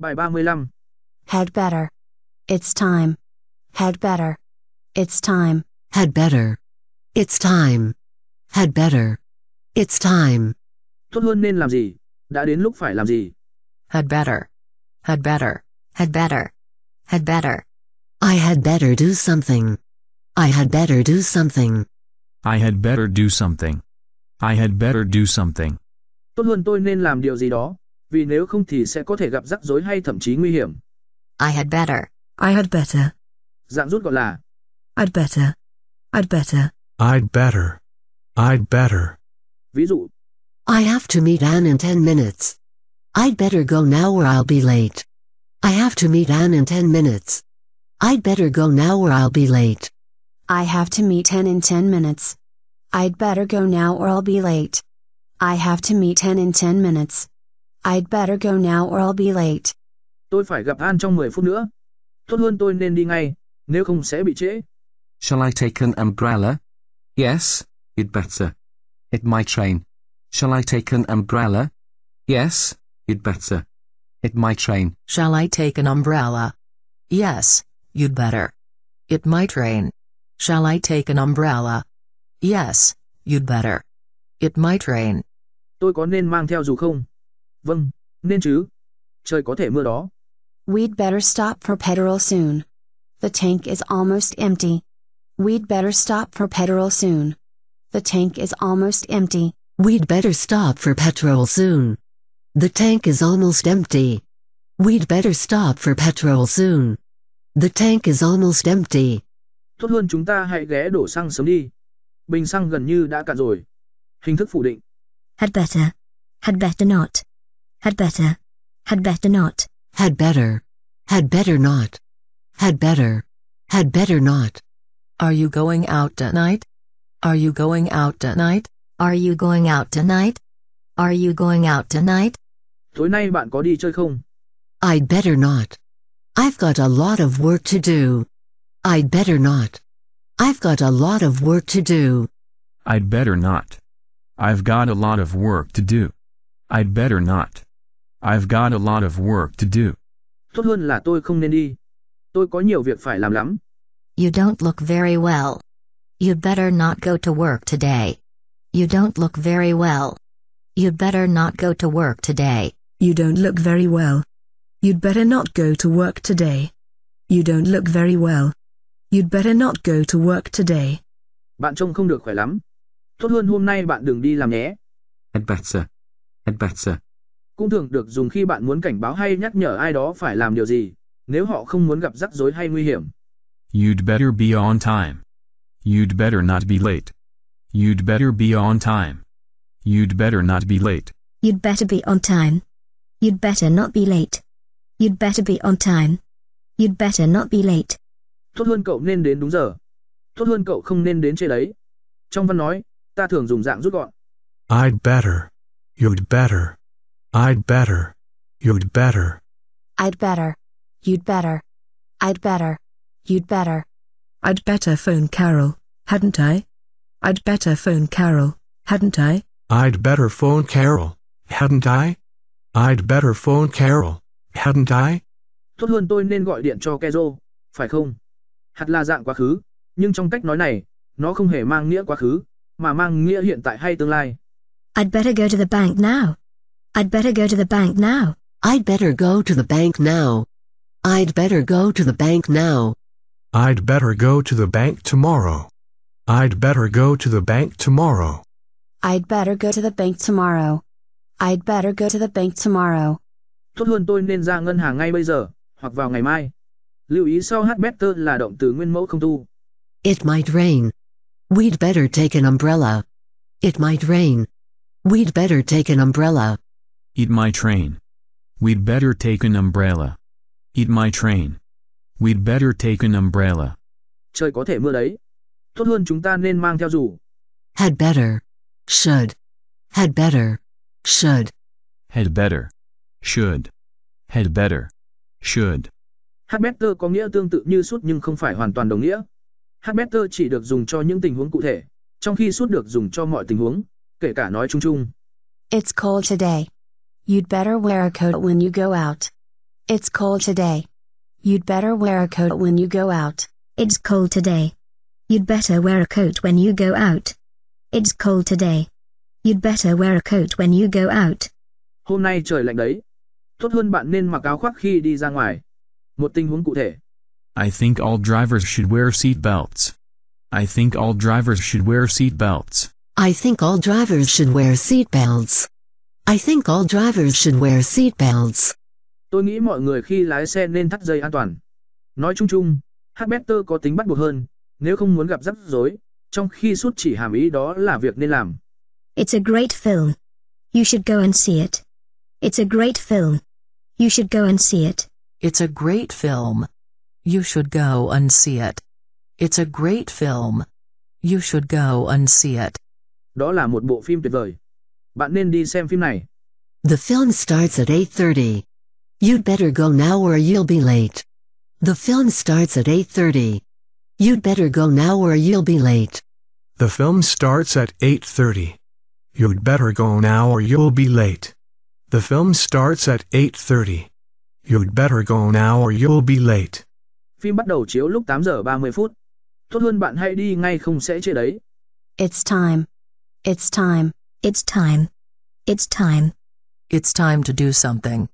Bài 35 Had better. It's time. Had better. It's time. Had better. It's time. Had better. It's time. Tốt hơn nên làm gì? Đã đến lúc phải làm gì? Had better. Had better. Had better. Had better. I had better do something. I had better do something. I had better do something. I had better do something. Tốt hơn tôi nên làm điều gì đó. vì nếu không thì sẽ có thể gặp rắc rối hay thậm chí nguy hiểm. I had better. I had better. Dạng rút gọn là I'd better. I'd better. I'd better. I'd better. Ví dụ I have to meet Anne in 10 minutes. I'd better go now or I'll be late. I have to meet Anne in 10 minutes. I'd better go now or I'll be late. I have to meet Anne in 10 minutes. I'd better go now or I'll be late. I have to meet Anne in 10 minutes. I'd better go now or I'll be late. Tôi phải gặp An trong 10 phút nữa. Tốt hơn tôi nên đi ngay, nếu không sẽ bị trễ. Shall I take an umbrella? Yes, you'd better. It might rain. Shall I take an umbrella? Yes, you'd better. It might rain. Shall I take an umbrella? Yes, you'd better. It might rain. Shall I take an umbrella? Yes, you'd better. It might rain. Tôi có nên mang theo dù không? Vâng, nên chứ. Trời có thể mưa đó. We'd better stop for petrol soon. The tank is almost empty. We'd better stop for petrol soon. The tank is almost empty. We'd better stop for petrol soon. The tank is almost empty. We'd better stop for petrol soon. The tank is almost empty. Tốt hơn chúng ta hãy ghé đổ xăng sớm đi. Bình xăng gần như đã cạn rồi. Hình thức phủ định. Had better. Had better not. had better, had better not, had better, had better not, had better, had better not. Are you going out tonight? Are you going out tonight? Are you going out tonight? Are you going out tonight? Tối nay bạn có đi chơi không? I'd better not. I've got a lot of work to do. I'd better not. I've got a lot of work to do. I'd better not. I've got a lot of work to do. I'd better not. I've got a lot of work to do. Tốt hơn là tôi không nên đi. Tôi có nhiều việc phải làm lắm. You don't look very well. You'd better not go to work today. You don't look very well. You'd better not go to work today. You don't look very well. You'd better not go to work today. You don't look very well. You'd better not go to work today. Bạn trông không được khỏe lắm. Tốt hơn hôm nay bạn đừng đi làm nhé. Had better. better. cũng thường được dùng khi bạn muốn cảnh báo hay nhắc nhở ai đó phải làm điều gì, nếu họ không muốn gặp rắc rối hay nguy hiểm. You'd better be on time. You'd better not be late. You'd better be on time. You'd better not be late. You'd better be on time. You'd better not be late. You'd better be on time. You'd better not be late. Tốt hơn cậu nên đến đúng giờ. Tốt hơn cậu không nên đến trễ đấy. Trong văn nói, ta thường dùng dạng rút gọn. I'd better. You'd better. I'd better. You'd better. I'd better. You'd better. I'd better. You'd better. I'd better phone Carol, hadn't I? I'd better phone Carol, hadn't I? I'd better phone Carol, hadn't I? I'd better phone Carol, hadn't I? Tốt hơn tôi nên gọi điện cho Kezo, phải không? Hạt là dạng quá khứ, nhưng trong cách nói này, nó không hề mang nghĩa quá khứ, mà mang nghĩa hiện tại hay tương lai. I'd better go to the bank now. I'd better go to the bank now. I'd better go to the bank now. I'd better go to the bank now. I'd better go to the bank tomorrow. I'd better go to the bank tomorrow. I'd better go to the bank tomorrow. I'd better go to the bank tomorrow. Tốt hơn tôi nên ra ngân hàng ngay bây giờ, hoặc vào ngày mai. Lưu ý sau hát better là động từ nguyên mẫu không tu. It might rain. We'd better take an umbrella. It might rain. We'd better take an umbrella. Eat my train. We'd better take an umbrella. Eat my train. We'd better take an umbrella. Trời có thể mưa đấy. Tốt hơn chúng ta nên mang theo dù. Had better. Should. Had better. Should. Had better. Should. Had better. Should. Had better có nghĩa tương tự như suốt nhưng không phải hoàn toàn đồng nghĩa. Had better chỉ được dùng cho những tình huống cụ thể, trong khi suốt được dùng cho mọi tình huống, kể cả nói chung chung. It's cold today. You'd better wear a coat when you go out. It's cold today. You'd better wear a coat when you go out. It's cold today. You'd better wear a coat when you go out. It's cold today. You'd better wear a coat when you go out. Hôm nay trời lạnh đấy. Tốt hơn bạn nên mặc áo khoác khi đi ra ngoài. Một tình huống cụ thể. I think all drivers should wear seat belts. I think all drivers should wear seat belts. I think all drivers should wear seat belts. I think all drivers should wear seat belts. Tôi nghĩ mọi người khi lái xe nên thắt dây an toàn. Nói chung chung, Harbetter có tính bắt buộc hơn, nếu không muốn gặp rắc rối, trong khi sút chỉ hàm ý đó là việc nên làm. It's a great film. You should go and see it. It's a great film. You should go and see it. It's a great film. You should go and see it. It's a great film. You should go and see it. Đó là một bộ phim tuyệt vời. Bạn nên đi xem phim này. The film starts at 8:30. You'd better go now or you'll be late. The film starts at 8:30. You'd better go now or you'll be late. The film starts at 8:30. You'd better go now or you'll be late. The film starts at 8:30. You'd better go now or you'll be late. Phim bắt đầu chiếu lúc 8 giờ 30 phút. Tốt hơn bạn hãy đi ngay không sẽ trễ đấy. It's time. It's time. It's time. It's time. It's time to do something.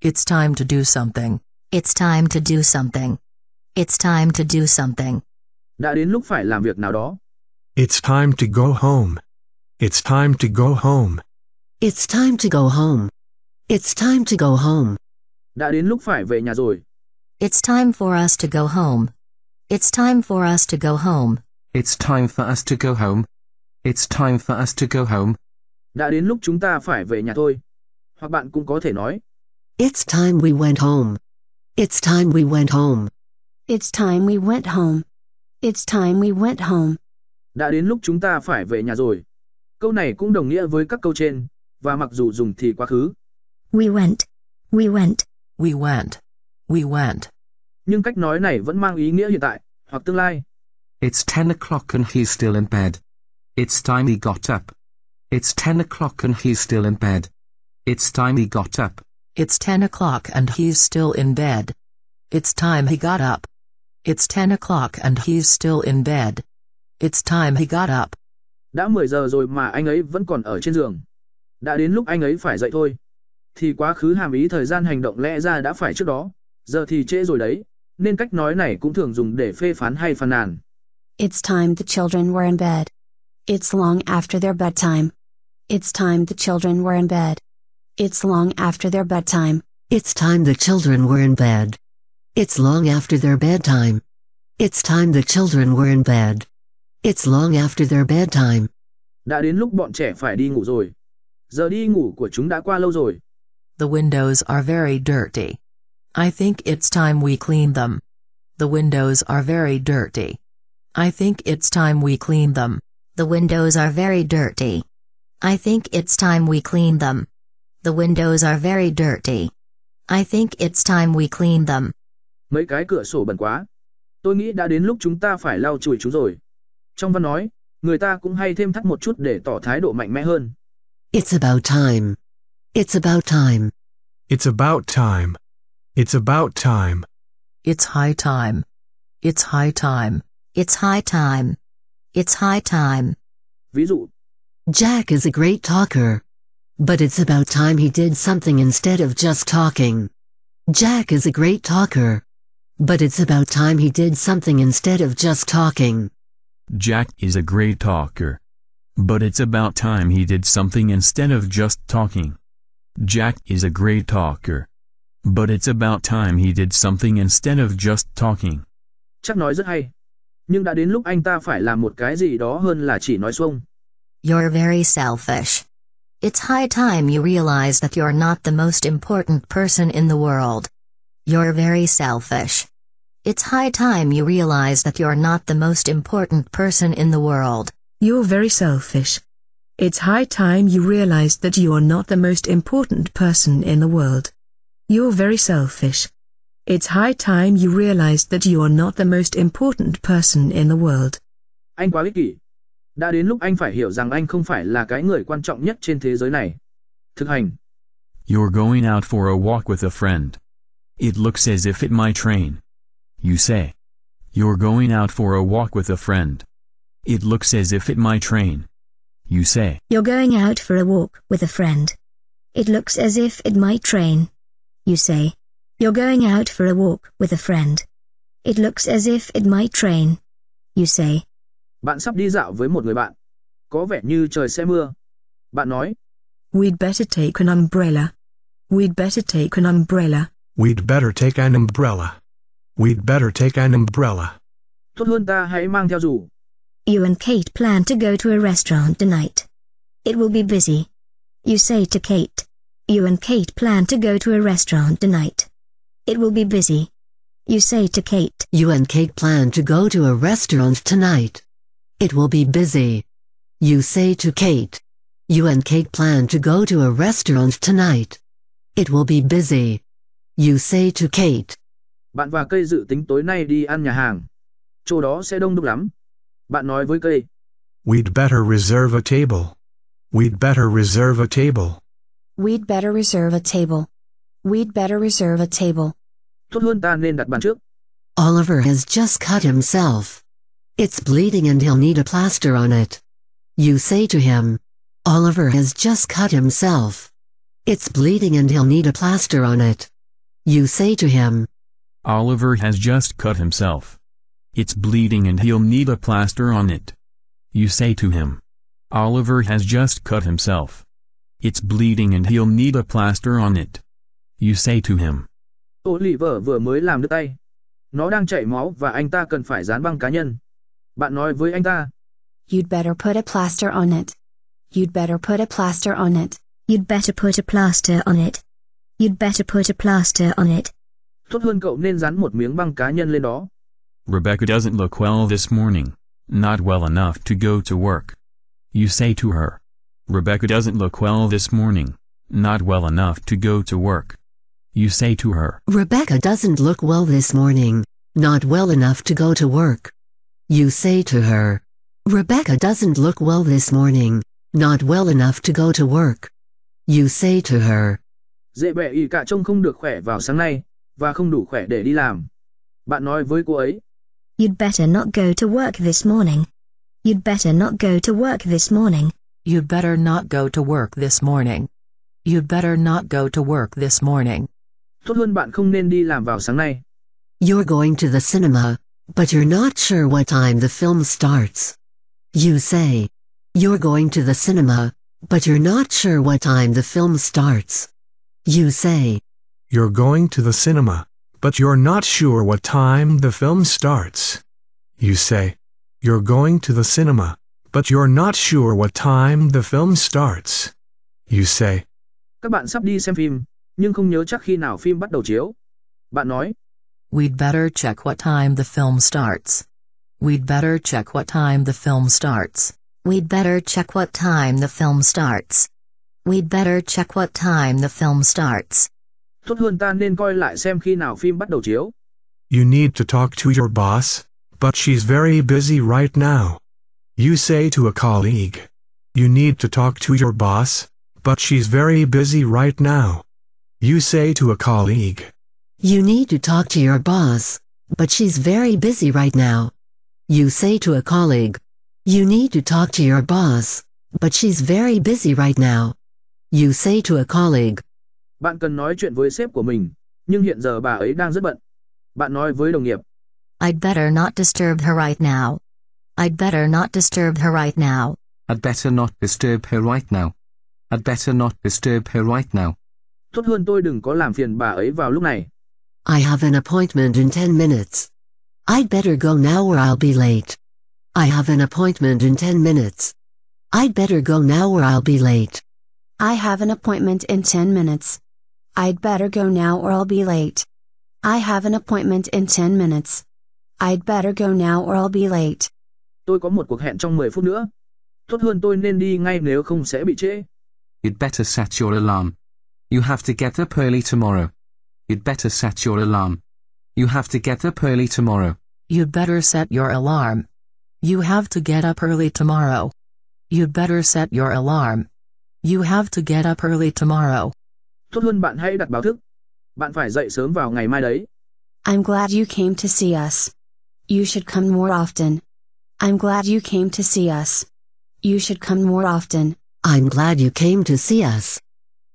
It's time to do something. It's time to do something. It's time to do something. Đã đến lúc phải làm việc nào đó. It's time to go home. It's time to go home. It's time to go home. It's time to go home. Đã đến lúc phải về nhà rồi. It's time for us to go home. It's time for us to go home. It's time for us to go home. It's time for us to go home. Đã đến lúc chúng ta phải về nhà thôi. Hoặc bạn cũng có thể nói. It's time we went home. It's time we went home. It's time we went home. It's time we went home. Đã đến lúc chúng ta phải về nhà rồi. Câu này cũng đồng nghĩa với các câu trên, và mặc dù dùng thì quá khứ. We went. We went. We went. We went. Nhưng cách nói này vẫn mang ý nghĩa hiện tại, hoặc tương lai. It's 10 o'clock and he's still in bed. It's time he got up. It's ten o'clock and he's still in bed. It's time he got up. It's ten o'clock and he's still in bed. It's time he got up. It's ten o'clock and he's still in bed. It's time he got up. Đã 10 giờ rồi mà anh ấy vẫn còn ở trên giường. Đã đến lúc anh ấy phải dậy thôi. Thì quá khứ hàm ý thời gian hành động lẽ ra đã phải trước đó, giờ thì trễ rồi đấy, nên cách nói này cũng thường dùng để phê phán hay phàn nàn. It's time the children were in bed. It's long after their bedtime. It's time the children were in bed. It's long after their bedtime. It's time the children were in bed. It's long after their bedtime. It's time the children were in bed. It's long after their bedtime. Đã đến lúc bọn trẻ phải đi ngủ rồi. Giờ đi ngủ của chúng đã qua lâu rồi. The windows are very dirty. I think it's time we clean them. The windows are very dirty. I think it's time we clean them. The windows are very dirty. I think it's time we clean them. The windows are very dirty. I think it's time we clean them. Mấy cái cửa sổ bẩn quá. Tôi nghĩ đã đến lúc chúng ta phải lau chùi chúng rồi. Trong văn nói, người ta cũng hay thêm thắt một chút để tỏ thái độ mạnh mẽ hơn. It's about time. It's about time. It's about time. It's about time. It's high time. It's high time. It's high time. It's high time. Ví dụ, Jack is a great talker. But it's about time he did something instead of just talking. Jack is a great talker. But it's about time he did something instead of just talking. Jack is a great talker. But it's about time he did something instead of just talking. Jack is a great talker. But it's about time he did something instead of just talking. Chắc nói rất hay. Nhưng đã đến lúc anh ta phải làm một cái gì đó hơn là chỉ nói xuông. You're very selfish. It's high time you realize that you're not the most important person in the world. You're very selfish. It's high time you realize that you're not the most important person in the world. You're very selfish. It's high time you realize that you are not the most important person in the world. You're very selfish. It's high time you realize that you are not the most important person in the world. Anh quá ích kỷ. Đã đến lúc anh phải hiểu rằng anh không phải là cái người quan trọng nhất trên thế giới này. Thực hành. You're going out for a walk with a friend. It looks as if it might rain. You say. You're going out for a walk with a friend. It looks as if it might rain. You say. You're going out for a walk with a friend. It looks as if it might rain. You say. You're going out for a walk with a friend. It looks as if it might rain. You say. Bạn sắp đi dạo với một người bạn. Có vẻ như trời sẽ mưa. Bạn nói. We'd better take an umbrella. We'd better take an umbrella. We'd better take an umbrella. We'd better take an umbrella. Tốt hơn ta hãy mang theo dù. You and Kate plan to go to a restaurant tonight. It will be busy. You say to Kate. You and Kate plan to go to a restaurant tonight. It will be busy. You say to Kate. You and Kate plan to go to a restaurant tonight. It will be busy. You say to Kate. You and Kate plan to go to a restaurant tonight. It will be busy. You say to Kate. Bạn và cây dự tính tối nay đi ăn nhà hàng. Chỗ đó sẽ đông đúc lắm. Bạn nói với cây. We'd better reserve a table. We'd better reserve a table. We'd better reserve a table. We'd better reserve a table. Tốt hơn ta nên đặt bàn trước. Oliver has just cut himself. It's bleeding and he'll need a plaster on it. You say to him, Oliver has just cut himself. It's bleeding and he'll need a plaster on it. You say to him, Oliver has just cut himself. It's bleeding and he'll need a plaster on it. You say to him, Oliver has just cut himself. It's bleeding and he'll need a plaster on it. You say to him, Oliver vừa mới làm được tay. Nó đang chảy máu và anh ta cần phải dán băng cá nhân. Bạn nói với anh ta. You'd better put a plaster on it. You'd better put a plaster on it. You'd better put a plaster on it. You'd better put a plaster on it. Tốt hơn cậu nên dán một miếng băng cá nhân lên đó. Rebecca doesn't look well this morning. Not well enough to go to work. You say to her. Rebecca doesn't look well this morning. Not well enough to go to work. You say to her. Rebecca doesn't look well this morning. Not well enough to go to work. You say to her, Rebecca doesn't look well this morning, not well enough to go to work. You say to her, Dễ bệ ý cả trông không được khỏe vào sáng nay, và không đủ khỏe để đi làm. Bạn nói với cô ấy, You'd better not go to work this morning. You'd better not go to work this morning. You'd better not go to work this morning. You'd better not go to work this morning. Tốt hơn bạn không nên đi làm vào sáng nay. You're going to the cinema, but you're not sure what time the film starts. You say, you're going to the cinema, but you're not sure what time the film starts. You say, you're going to the cinema, but you're not sure what time the film starts. You say, you're going to the cinema, but you're not sure what time the film starts. You say, các bạn sắp đi xem phim, nhưng không nhớ chắc khi nào phim bắt đầu chiếu. Bạn nói, We'd better check what time the film starts. We'd better check what time the film starts. We'd better check what time the film starts. We'd better check what time the film starts. Tốt hơn ta nên coi lại xem khi nào phim bắt đầu chiếu. You need to talk to your boss, but she's very busy right now. You say to a colleague. You need to talk to your boss, but she's very busy right now. You say to a colleague. You need to talk to your boss, but she's very busy right now. You say to a colleague, You need to talk to your boss, but she's very busy right now. You say to a colleague. Bạn cần nói chuyện với sếp của mình, nhưng hiện giờ bà ấy đang rất bận. Bạn nói với đồng nghiệp. I'd better not disturb her right now. I'd better not disturb her right now. I'd better not disturb her right now. I'd better not disturb her right now. Tốt hơn tôi đừng có làm phiền bà ấy vào lúc này. I have an appointment in 10 minutes. I'd better go now or I'll be late. I have an appointment in 10 minutes. I'd better go now or I'll be late. I have an appointment in 10 minutes. I'd better go now or I'll be late. I have an appointment in 10 minutes. I'd better go now or I'll be late. Tôi có một cuộc hẹn trong 10 phút nữa. Tốt hơn tôi nên đi ngay nếu không sẽ bị trễ. You'd better set your alarm. You have to get up early tomorrow. You'd better set your alarm. You have to get up early tomorrow. You'd better set your alarm. You have to get up early tomorrow. You'd better set your alarm. You have to get up early tomorrow. Tốt hơn bạn hãy đặt báo thức. Bạn phải dậy sớm vào ngày mai đấy. I'm glad you came to see us. You should come more often. I'm glad you came to see us. You should come more often. I'm glad you came to see us.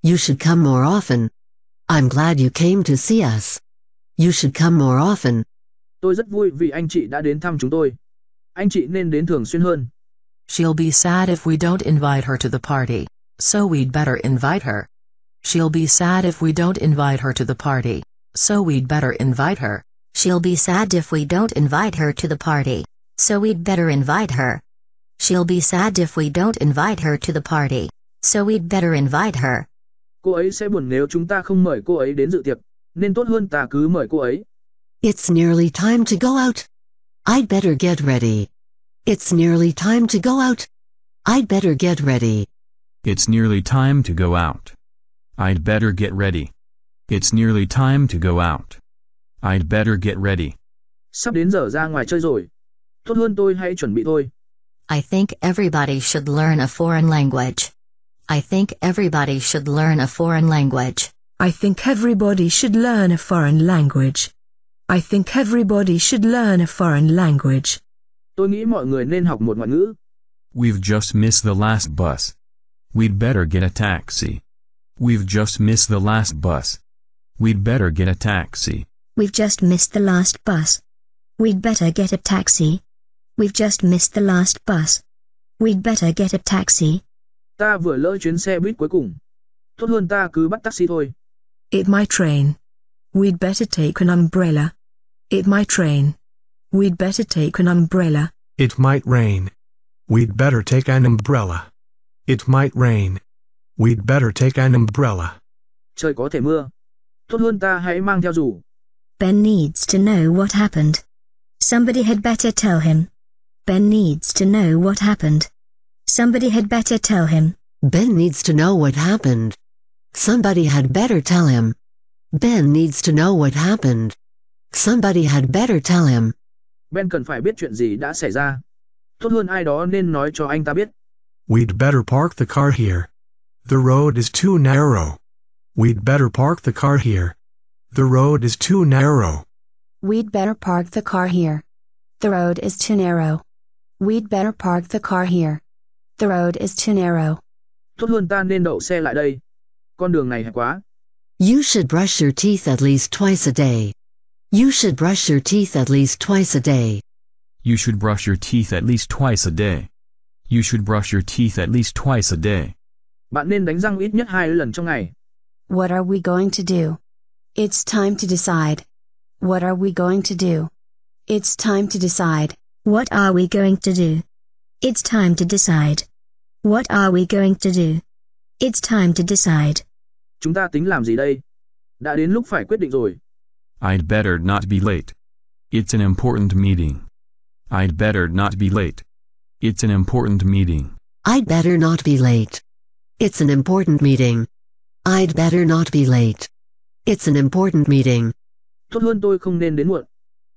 You should come more often. I'm glad you came to see us. You should come more often. Tôi rất vui vì anh chị đã đến thăm chúng tôi. Anh chị nên đến thường xuyên hơn. She'll be sad if we don't invite her to the party, so we'd better invite her. She'll be sad if we don't invite her to the party, so we'd better invite her. She'll be sad if we don't invite her to the party, so we'd better invite her. She'll be sad if we don't invite her to the party, so we'd better invite her cô ấy sẽ buồn nếu chúng ta không mời cô ấy đến dự tiệc, nên tốt hơn ta cứ mời cô ấy. It's nearly time to go out. I'd better get ready. It's nearly time to go out. I'd better get ready. It's nearly time to go out. I'd better get ready. It's nearly time to go out. I'd better get ready. Sắp đến giờ ra ngoài chơi rồi. Tốt hơn tôi hãy chuẩn bị thôi. I think everybody should learn a foreign language. I think everybody should learn a foreign language. I think everybody should learn a foreign language. I think everybody should learn a foreign language. Tôi nghĩ mọi người nên học một ngoại ngữ. We've just missed the last bus. We'd better get a taxi. We've just missed the last bus. We'd better get a taxi. We've just missed the last bus. We'd better get a taxi. We've just missed the last bus. We'd better get a taxi. Ta vừa lỡ chuyến xe buýt cuối cùng. Tốt hơn ta cứ bắt taxi thôi. It my train. We'd better take an umbrella. It my train. We'd better take an umbrella. It might rain. We'd better take an umbrella. It might rain. We'd better take an umbrella. Trời có thể mưa. Tốt hơn ta hãy mang theo dù. Ben needs to know what happened. Somebody had better tell him. Ben needs to know what happened. Somebody had better tell him. Ben needs to know what happened. Somebody had better tell him. Ben needs to know what happened. Somebody had better tell him. Ben cần phải biết chuyện gì đã xảy ra. Tốt hơn ai đó nên nói cho anh ta biết. We'd better park the car here. The road is too narrow. We'd better park the car here. The road is too narrow. We'd better park the car here. The road is too narrow. We'd better park the car here. The road is too narrow. Tốt hơn ta nên đậu xe lại đây. Con đường này hẹp quá. You should brush your teeth at least twice a day. You should brush your teeth at least twice a day. You should brush your teeth at least twice a day. You should brush your teeth at least twice a day. Bạn nên đánh răng ít nhất hai lần trong ngày. What are we going to do? It's time to decide. What are we going to do? It's time to decide. What are we going to do? It's time to decide. What are we going to do? It's time to decide. Chúng ta tính làm gì đây? Đã đến lúc phải quyết định rồi. I'd better not be late. It's an important meeting. I'd better not be late. It's an important meeting. I'd better not be late. It's an important meeting. I'd better not be late. It's an important meeting. Tốt hơn tôi không nên đến muộn.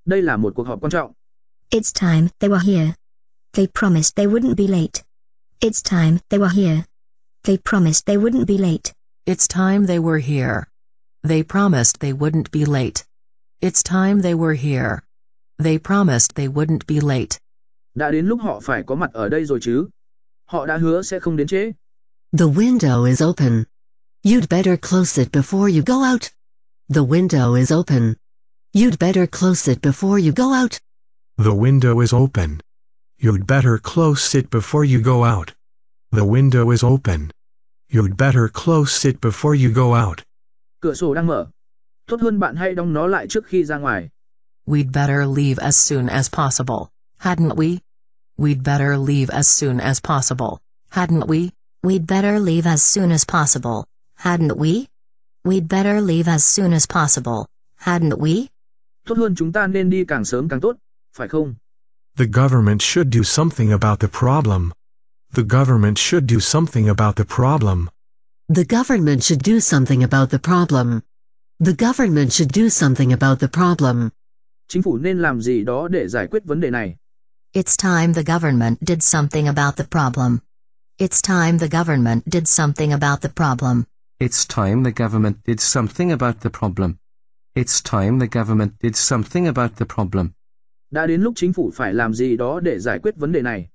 Đây là một cuộc họp quan trọng. It's time they were here. They promised they wouldn't be late. It's time they were here. They promised they wouldn't be late. It's time they were here. They promised they wouldn't be late. It's time they were here. They promised they wouldn't be late. Đã đến lúc họ phải có mặt ở đây rồi chứ. Họ đã hứa sẽ không đến trễ. The window is open. You'd better close it before you go out. The window is open. You'd better close it before you go out. The window is open. You'd better close it before you go out. The window is open. You'd better close it before you go out. Cửa sổ đang mở. Tốt hơn bạn hãy đóng nó lại trước khi ra ngoài. We'd better leave as soon as possible, hadn't we? We'd better leave as soon as possible, hadn't we? We'd better leave as soon as possible, hadn't we? We'd better leave as soon as possible, hadn't we? Tốt hơn chúng ta nên đi càng sớm càng tốt, phải không? The government should do something about the problem. The government should do something about the problem. The government should do something about the problem. The government should do something about the problem. Chính phủ nên làm gì đó để giải quyết vấn đề này. It's time the government did something about the problem. It's time the government did something about the problem. It's time the government did something about the problem. It's time the government did something about the problem. Đã đến lúc chính phủ phải làm gì đó để giải quyết vấn đề này.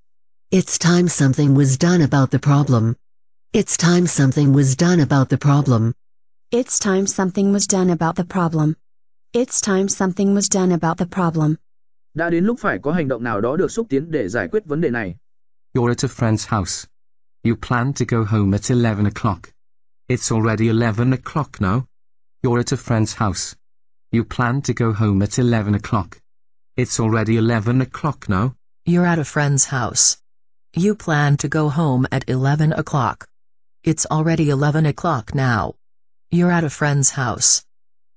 It's time something was done about the problem. It's time something was done about the problem. It's time something was done about the problem. It's time something was done about the problem. Đã đến lúc phải có hành động nào đó được xúc tiến để giải quyết vấn đề này. You're at a friend's house. You plan to go home at 11 o'clock. It's already 11 o'clock now. You're at a friend's house. You plan to go home at 11 o'clock. It's already 11 o'clock now. You're at a friend's house. You plan to go home at 11 o'clock. It's already 11 o'clock now. You're at a friend's house.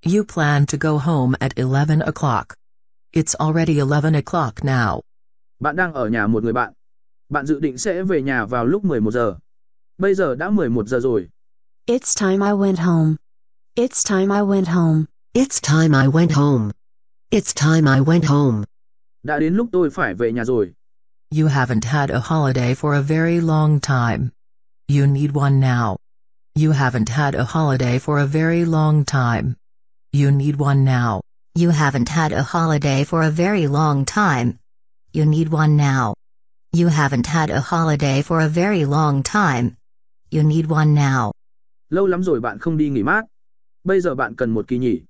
You plan to go home at 11 o'clock. It's already 11 o'clock now. Bạn đang ở nhà một người bạn. Bạn dự định sẽ về nhà vào lúc 11 giờ. Bây giờ đã 11 giờ rồi. It's time I went home. It's time I went home. It's time I went home. It's time I went home. Đã đến lúc tôi phải về nhà rồi. You haven't had a holiday for a very long time. You need one now. You haven't had a holiday for a very long time. You need one now. You haven't had a holiday for a very long time. You need one now. You haven't had a holiday for a very long time. You need one now. Lâu lắm rồi bạn không đi nghỉ mát. Bây giờ bạn cần một kỳ nghỉ.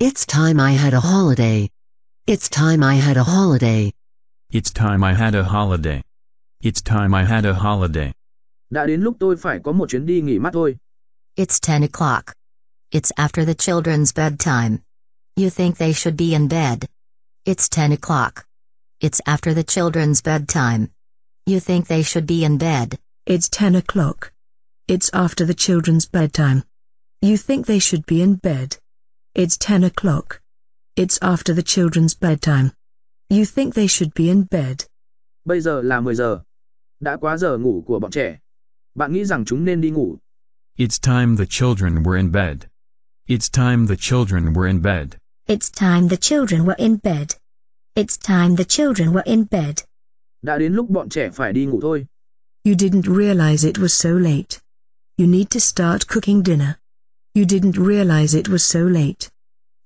It's time I had a holiday. It's time I had a holiday. It's time I had a holiday. It's time I had a holiday. Đã đến lúc tôi phải có một chuyến đi nghỉ mát thôi. It's 10 o'clock. It's after the children's bedtime. You think they should be in bed. It's 10 o'clock. It's after the children's bedtime. You think they should be in bed. It's 10 o'clock. It's after the children's bedtime. You think they should be in bed. It's ten o'clock. It's after the children's bedtime. You think they should be in bed. Bây giờ là 10 giờ. Đã quá giờ ngủ của bọn trẻ. Bạn nghĩ rằng chúng nên đi ngủ. It's time the children were in bed. It's time the children were in bed. It's time the children were in bed. It's time the children were in bed. Đã đến lúc bọn trẻ phải đi ngủ thôi. You didn't realize it was so late. You need to start cooking dinner. You didn't realize it was so late.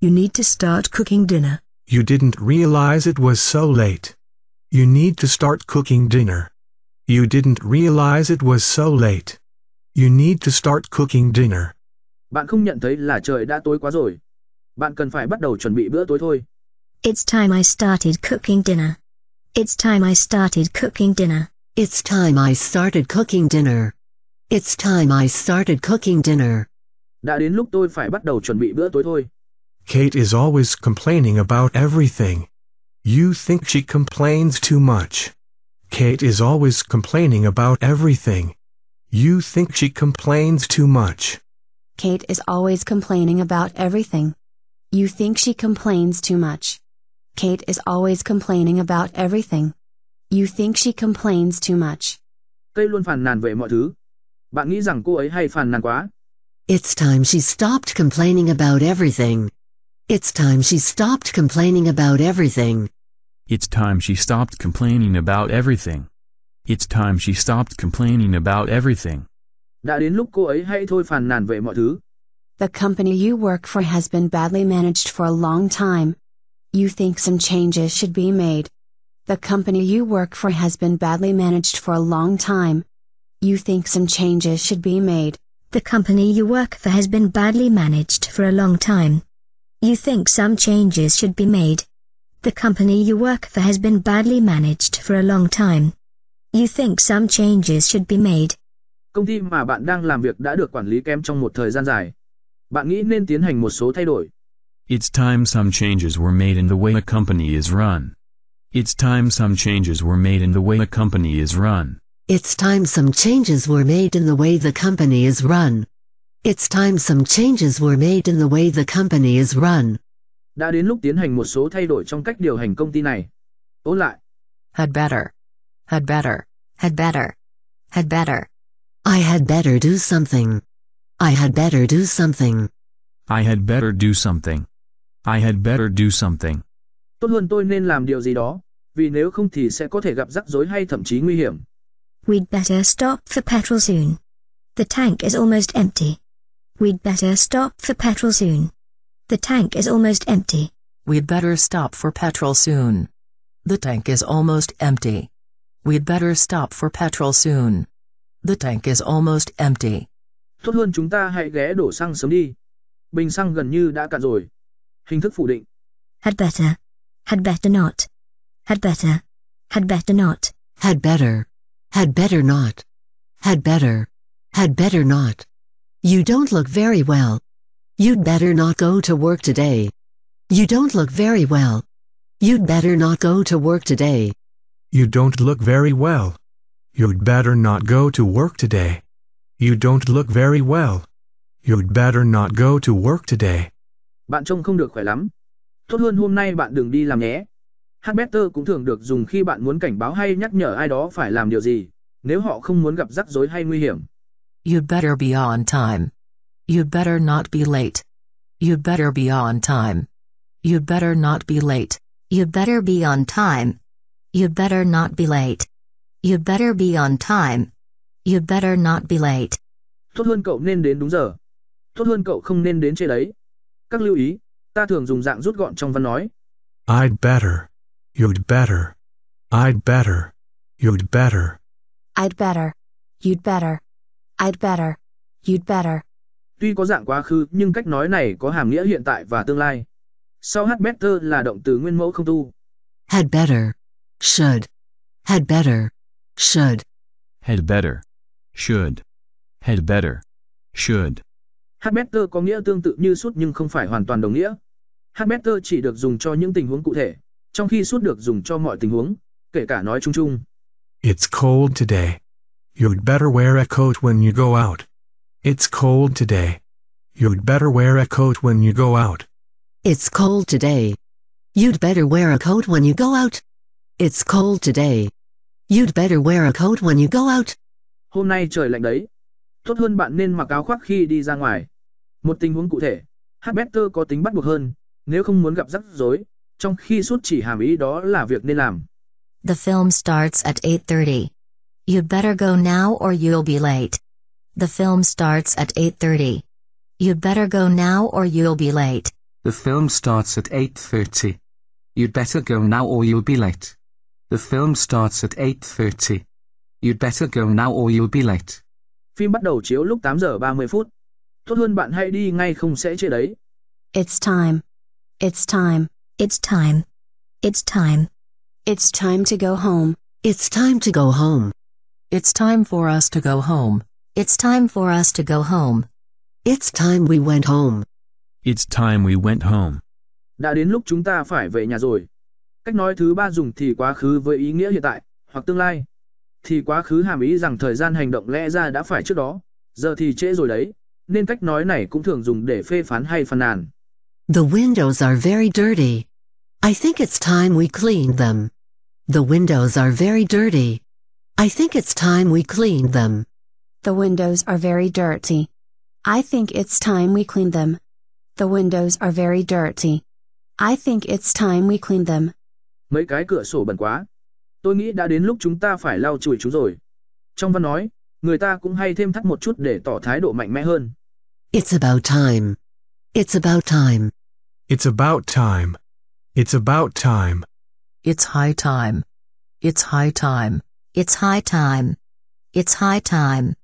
You need to start cooking dinner. You didn't realize it was so late. You need to start cooking dinner. You didn't realize it was so late. You need to start cooking dinner. Bạn không nhận thấy là trời đã tối quá rồi. Bạn cần phải bắt đầu chuẩn bị bữa tối thôi. It's time I started cooking dinner. It's time I started cooking dinner. It's time I started cooking dinner. It's time I started cooking dinner. Đã đến lúc tôi phải bắt đầu chuẩn bị bữa tối thôi. Kate is always complaining about everything. You think she complains too much. Kate is always complaining about everything. You think she complains too much. Kate is always complaining about everything. You think she complains too much. Kate is always complaining about everything. You think she complains too much. Kate luôn phàn nàn về mọi thứ. Bạn nghĩ rằng cô ấy hay phàn nàn quá. It's time she stopped complaining about everything. It's time she stopped complaining about everything. It's time she stopped complaining about everything. It's time she stopped complaining about everything. Đã đến lúc cô ấy hãy thôi phàn nàn về mọi thứ. The company you work for has been badly managed for a long time. You think some changes should be made. The company you work for has been badly managed for a long time. You think some changes should be made. The company you work for has been badly managed for a long time. You think some changes should be made. The company you work for has been badly managed for a long time. You think some changes should be made. Công ty mà bạn đang làm việc đã được quản lý kém trong một thời gian dài. Bạn nghĩ nên tiến hành một số thay đổi. It's time some changes were made in the way a company is run. It's time some changes were made in the way a company is run. It's time some changes were made in the way the company is run. It's time some changes were made in the way the company is run. Đã đến lúc tiến hành một số thay đổi trong cách điều hành công ty này. Ôn lại. Had better. Had better. Had better. Had better. I had better do something. I had better do something. I had better do something. I had better do something. Tốt hơn tôi nên làm điều gì đó, vì nếu không thì sẽ có thể gặp rắc rối hay thậm chí nguy hiểm. We'd better stop for petrol soon. The tank is almost empty. We'd better stop for petrol soon. The tank is almost empty. We'd better stop for petrol soon. The tank is almost empty. We'd better stop for petrol soon. The tank is almost empty. Tốt hơn chúng ta hãy ghé đổ xăng sớm đi. Bình xăng gần như đã cạn rồi. Hình thức phủ định. Had better. Had better not. Had better. Had better not. Had better. Had better not. Had better. Had better not. You don't look very well. You'd better not go to work today. You don't look very well. You'd better not go to work today. You don't look very well. You'd better not go to work today. You don't look very well. You'd better not go to work today. Bạn trông không được khỏe lắm. Tốt hơn hôm nay bạn đừng đi làm nhé. Hackbetter cũng thường được dùng khi bạn muốn cảnh báo hay nhắc nhở ai đó phải làm điều gì, nếu họ không muốn gặp rắc rối hay nguy hiểm. You'd better be on time. You'd better not be late. You'd better be on time. You'd better not be late. You'd better be on time. You'd better not be late. You'd better be on time. You'd better not be late. Tốt hơn cậu nên đến đúng giờ. Tốt hơn cậu không nên đến trễ đấy. Các lưu ý, ta thường dùng dạng rút gọn trong văn nói. I'd better. You'd better. I'd better. You'd better. I'd better. You'd better. I'd better. You'd better. Tuy có dạng quá khứ nhưng cách nói này có hàm nghĩa hiện tại và tương lai. Sau had better là động từ nguyên mẫu không tu. Had better. Should. Had better. Should. Had better. Should. Had better. Should. Had better có nghĩa tương tự như suốt nhưng không phải hoàn toàn đồng nghĩa. Had better chỉ được dùng cho những tình huống cụ thể, trong khi suốt được dùng cho mọi tình huống, kể cả nói chung chung. It's cold today. You'd better wear a coat when you go out. It's cold today. You'd better wear a coat when you go out. It's cold today. You'd better wear a coat when you go out. It's cold today. You'd better wear a coat when you go out. Hôm nay trời lạnh đấy. Tốt hơn bạn nên mặc áo khoác khi đi ra ngoài. Một tình huống cụ thể, Hắc Better có tính bắt buộc hơn, nếu không muốn gặp rắc rối, trong khi suốt chỉ hàm ý đó là việc nên làm. The film starts at 8:30. You'd better go now or you'll be late. The film starts at 8:30. You'd better go now or you'll be late. The film starts at 8:30. You'd better go now or you'll be late. The film starts at 8:30. You'd better go now or you'll be late. Phim bắt đầu chiếu lúc 8 giờ 30 phút. Tốt hơn bạn hãy đi ngay không sẽ trễ đấy. It's time. It's time. It's time. It's time. It's time to go home. It's time to go home. It's time for us to go home. It's time for us to go home. It's time we went home. It's time we went home. Đã đến lúc chúng ta phải về nhà rồi. Cách nói thứ ba dùng thì quá khứ với ý nghĩa hiện tại, hoặc tương lai. Thì quá khứ hàm ý rằng thời gian hành động lẽ ra đã phải trước đó, giờ thì trễ rồi đấy, nên cách nói này cũng thường dùng để phê phán hay phàn nàn. The windows are very dirty. I think it's time we cleaned them. The windows are very dirty. I think it's time we cleaned them. The windows are very dirty. I think it's time we cleaned them. The windows are very dirty. I think it's time we cleaned them. Mấy cái cửa sổ bẩn quá. Tôi nghĩ đã đến lúc chúng ta phải lau chùi chúng rồi. Trong văn nói, người ta cũng hay thêm thắt một chút để tỏ thái độ mạnh mẽ hơn. It's about time. It's about time. It's about time. It's about time. It's high time. It's high time. It's high time. It's high time.